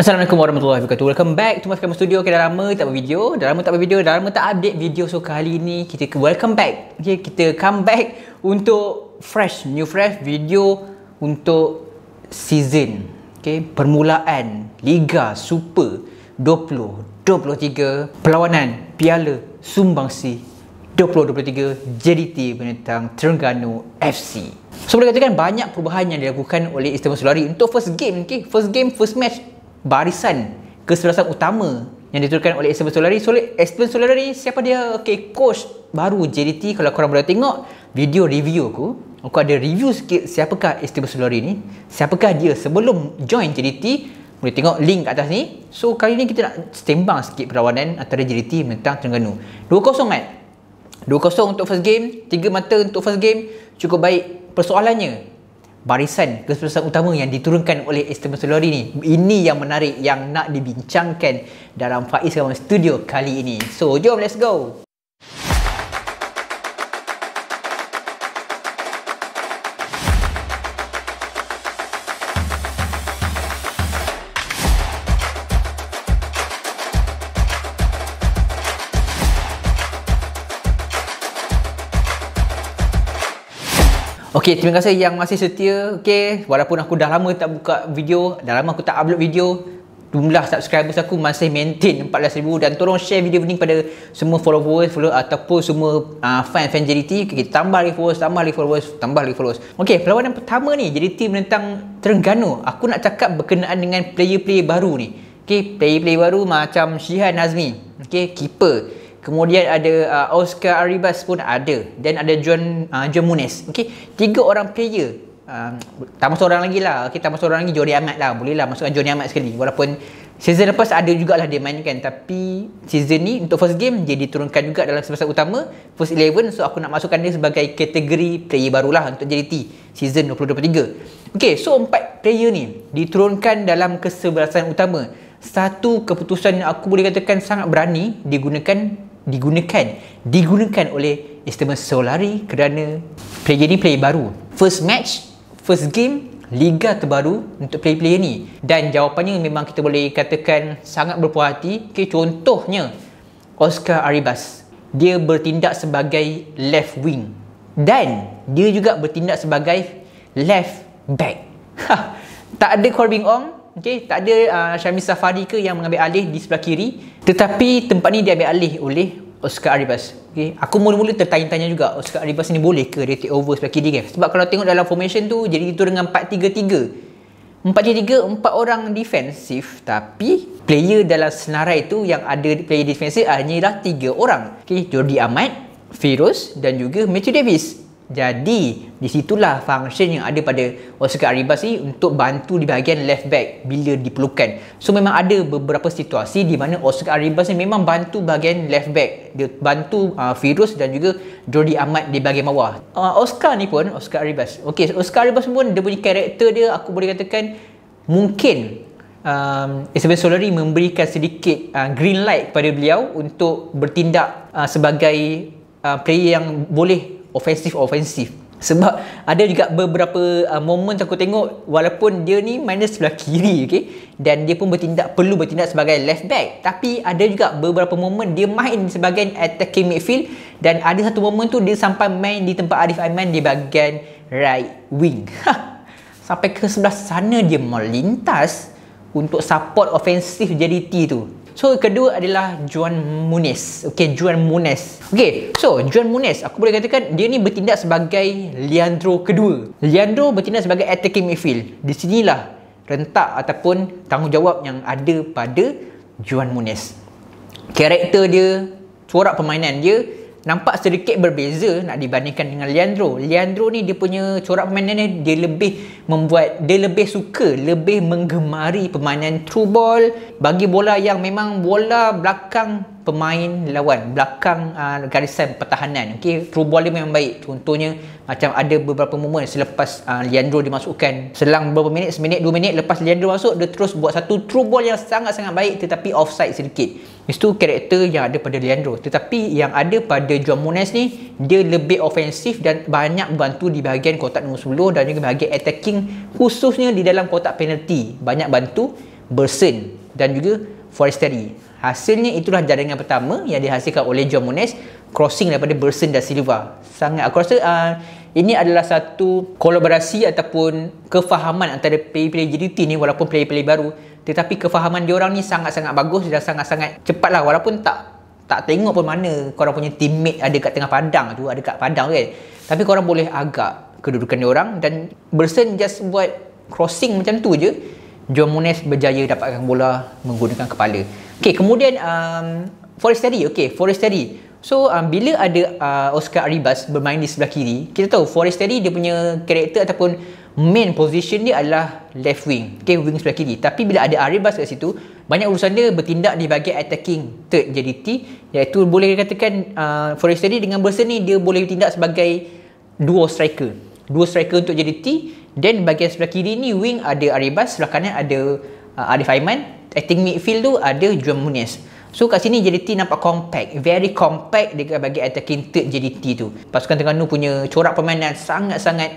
Assalamualaikum warahmatullahi wabarakatuh. Welcome back to Maskam Studio. Okay, dah lama tak buat video, dah lama tak buat video, dah lama tak update video. So kali ni kita welcome back. Okay, kita come back untuk fresh, new fresh video untuk season. Okay, permulaan Liga Super 2023 perlawanan Piala Sumbangsi 2023 JDT menentang Terengganu FC. So boleh katakan banyak perubahan yang dilakukan oleh Istimewa Sulari untuk first game. Okay, first game, first match barisan kesebelasan utama yang diturunkan oleh Esteban Solari. So, Esteban Solari siapa dia? Okay, coach baru JDT. Kalau korang boleh tengok video review aku, aku ada review sikit siapakah Esteban Solari ni. Siapakah dia sebelum join JDT? Boleh tengok link kat atas ni. So, kali ni kita nak sembang sikit perlawanan antara JDT mentang Terengganu. 2-0 kan? 2-0 untuk first game, 3 mata untuk first game. Cukup baik. Persoalannya, barisan kesusahan utama yang diturunkan oleh Esteban Solari ni ini yang menarik yang nak dibincangkan dalam Faiz Ramon Studio kali ini so jom let's go Okay, terima kasih yang masih setia. Okay, walaupun aku dah lama tak buka video, dah lama aku tak upload video, jumlah subscribers aku masih maintain 14000 dan tolong share video ini kepada semua followers, follow ataupun semua uh, fan fan JDT. Okay, kita tambah lagi followers, tambah lagi followers, tambah lagi followers. Okey, perlawanan pertama ni JDT menentang Terengganu. Aku nak cakap berkenaan dengan player-player baru ni. Okay, player-player baru macam Shihan Nazmi. Okay, keeper. Kemudian ada uh, Oscar Arribas pun ada Dan ada John uh, John Muniz Okey, Tiga orang player uh, um, Tambah seorang lagi lah okay, Tambah seorang lagi Jordi Amat lah Boleh lah masukkan Jordi Amat sekali Walaupun season lepas ada jugalah dia mainkan Tapi season ni untuk first game Dia diturunkan juga dalam sebesar utama First eleven So aku nak masukkan dia sebagai kategori player barulah Untuk JDT Season 2023 Okey, so empat player ni Diturunkan dalam kesebelasan utama satu keputusan yang aku boleh katakan sangat berani digunakan digunakan digunakan oleh Istimewa Solari kerana player ini player baru first match first game liga terbaru untuk player-player ni dan jawapannya memang kita boleh katakan sangat berpuas hati okay, contohnya Oscar Arribas dia bertindak sebagai left wing dan dia juga bertindak sebagai left back ha, tak ada Corbin Ong okay, tak ada uh, Syamil Safari ke yang mengambil alih di sebelah kiri tetapi tempat ni diambil alih oleh Oscar Arribas. Okay. Aku mula-mula tertanya-tanya juga Oscar Arribas ni boleh ke dia take over sebagai KDKF? Sebab kalau tengok dalam formation tu, jadi itu dengan 4-3-3. 4-3-3, empat orang defensif tapi player dalam senarai tu yang ada player defensif hanyalah tiga orang. Okay. Jordi Ahmad, Feroz dan juga Matthew Davis. Jadi di situlah function yang ada pada Oscar Arribas ni untuk bantu di bahagian left back bila diperlukan. So memang ada beberapa situasi di mana Oscar Arribas ni memang bantu bahagian left back. Dia bantu uh, Firuz dan juga Jordi Ahmad di bahagian bawah. Uh, Oscar ni pun, Oscar Arribas. Okay, so Oscar Arribas pun dia punya karakter dia aku boleh katakan mungkin um, Isabel Solari memberikan sedikit uh, green light kepada beliau untuk bertindak uh, sebagai uh, player yang boleh offensive-offensive sebab ada juga beberapa uh, moment aku tengok walaupun dia ni minus sebelah kiri okay? dan dia pun bertindak perlu bertindak sebagai left back tapi ada juga beberapa moment dia main sebagai attacking midfield dan ada satu moment tu dia sampai main di tempat Arif Aiman di bahagian right wing ha! sampai ke sebelah sana dia melintas untuk support offensive JDT tu So kedua adalah Juan Muniz. Okay, Juan Muniz. Okay, so Juan Muniz aku boleh katakan dia ni bertindak sebagai Leandro kedua. Leandro bertindak sebagai attacking midfield. Di sinilah rentak ataupun tanggungjawab yang ada pada Juan Muniz. Karakter dia, corak permainan dia nampak sedikit berbeza nak dibandingkan dengan Leandro. Leandro ni dia punya corak permainan ni dia lebih membuat dia lebih suka, lebih menggemari permainan true ball, bagi bola yang memang bola belakang pemain lawan belakang uh, garisan pertahanan okey through ball dia memang baik contohnya macam ada beberapa momen selepas uh, Leandro dimasukkan selang beberapa minit seminit dua minit lepas Leandro masuk dia terus buat satu through ball yang sangat-sangat baik tetapi offside sedikit itu karakter yang ada pada Leandro tetapi yang ada pada Juan Munez ni dia lebih ofensif dan banyak bantu di bahagian kotak nombor 10 dan juga bahagian attacking khususnya di dalam kotak penalty banyak bantu Bersin dan juga Forestieri Hasilnya itulah jaringan pertama yang dihasilkan oleh John Moniz crossing daripada Bersin dan Silva. Sangat aku rasa uh, ini adalah satu kolaborasi ataupun kefahaman antara player-player JDT ni walaupun player-player baru tetapi kefahaman orang ni sangat-sangat bagus dan sangat-sangat cepat lah walaupun tak tak tengok pun mana orang punya teammate ada kat tengah padang tu ada kat padang kan tapi orang boleh agak kedudukan orang dan Bersin just buat crossing macam tu je John Moniz berjaya dapatkan bola menggunakan kepala Okay, kemudian um, Forestieri. Okay, Forestieri. So, um, bila ada uh, Oscar Arribas bermain di sebelah kiri, kita tahu Forestieri dia punya karakter ataupun main position dia adalah left wing. Okay, wing sebelah kiri. Tapi bila ada Arribas kat situ, banyak urusan dia bertindak di bahagian attacking third t, Iaitu boleh dikatakan uh, Forestieri dengan Bursa ni, dia boleh bertindak sebagai dua striker. Dua striker untuk jadi t, Then bahagian sebelah kiri ni, wing ada Arribas. Sebelah kanan ada uh, Arif Aiman attacking midfield tu ada Juan Muniz. So kat sini JDT nampak compact, very compact dia bagi attacking third JDT tu. Pasukan nu punya corak permainan sangat-sangat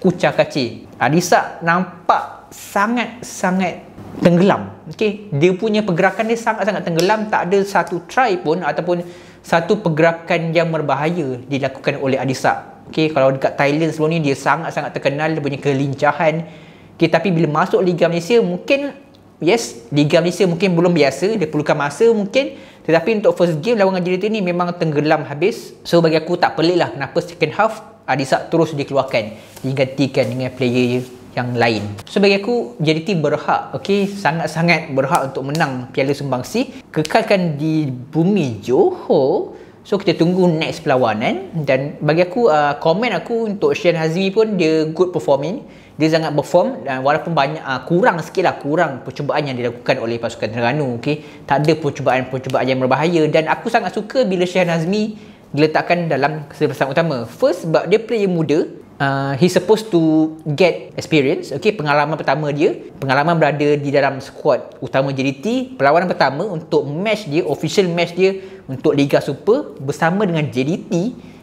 kucar kacir. Adisa nampak sangat-sangat tenggelam. Okay. Dia punya pergerakan dia sangat-sangat tenggelam. Tak ada satu try pun ataupun satu pergerakan yang berbahaya dilakukan oleh Adisa. Okay. Kalau dekat Thailand sebelum ni dia sangat-sangat terkenal dia punya kelincahan. Okay. Tapi bila masuk Liga Malaysia mungkin yes di Liga Malaysia mungkin belum biasa dia perlukan masa mungkin tetapi untuk first game lawan dengan Jelita ni memang tenggelam habis so bagi aku tak pelik lah kenapa second half Adisak terus dikeluarkan digantikan dengan player yang lain so bagi aku JDT berhak ok sangat-sangat berhak untuk menang piala sumbangsi kekalkan di bumi Johor So kita tunggu next perlawanan eh. dan bagi aku uh, komen aku untuk Shane Hazmi pun dia good performing. Dia sangat perform dan walaupun banyak uh, kurang sikit lah, kurang percubaan yang dilakukan oleh pasukan Terengganu okey. Tak ada percubaan-percubaan yang berbahaya dan aku sangat suka bila Shane Hazmi diletakkan dalam kesempatan utama. First sebab dia player muda uh, he's supposed to get experience okay pengalaman pertama dia pengalaman berada di dalam squad utama JDT perlawanan pertama untuk match dia official match dia untuk Liga Super bersama dengan JDT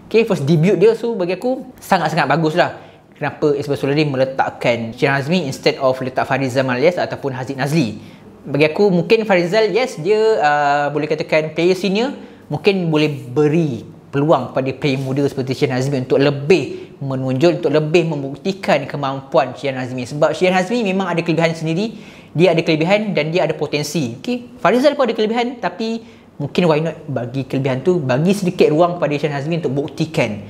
okay first debut dia so bagi aku sangat-sangat bagus lah kenapa Esbel Solari meletakkan Syirah Azmi instead of letak Farizal Malias ataupun Haziq Nazli bagi aku mungkin Farizal yes dia uh, boleh katakan player senior mungkin boleh beri peluang kepada player muda seperti Syian Hazmi untuk lebih menunjul untuk lebih membuktikan kemampuan Syian Hazmi sebab Syian Hazmi memang ada kelebihan sendiri dia ada kelebihan dan dia ada potensi Okay, Farizal pun ada kelebihan tapi mungkin why not bagi kelebihan tu bagi sedikit ruang pada Syian Hazmi untuk buktikan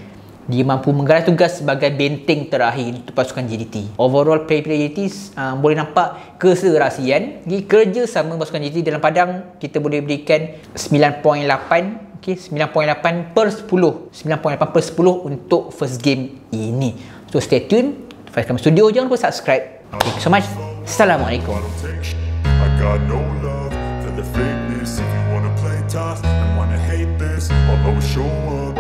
dia mampu menggarai tugas sebagai benteng terakhir untuk pasukan JDT. Overall play play JDT uh, ah, boleh nampak keserasian. Jadi kerja sama pasukan JDT dalam padang kita boleh berikan 9.8 Okay, 9.8 per 10. 9.8 per 10 untuk first game ini. So, stay tune. Fight Camp Studio. Jangan lupa subscribe. Thank you so much. Assalamualaikum. I show up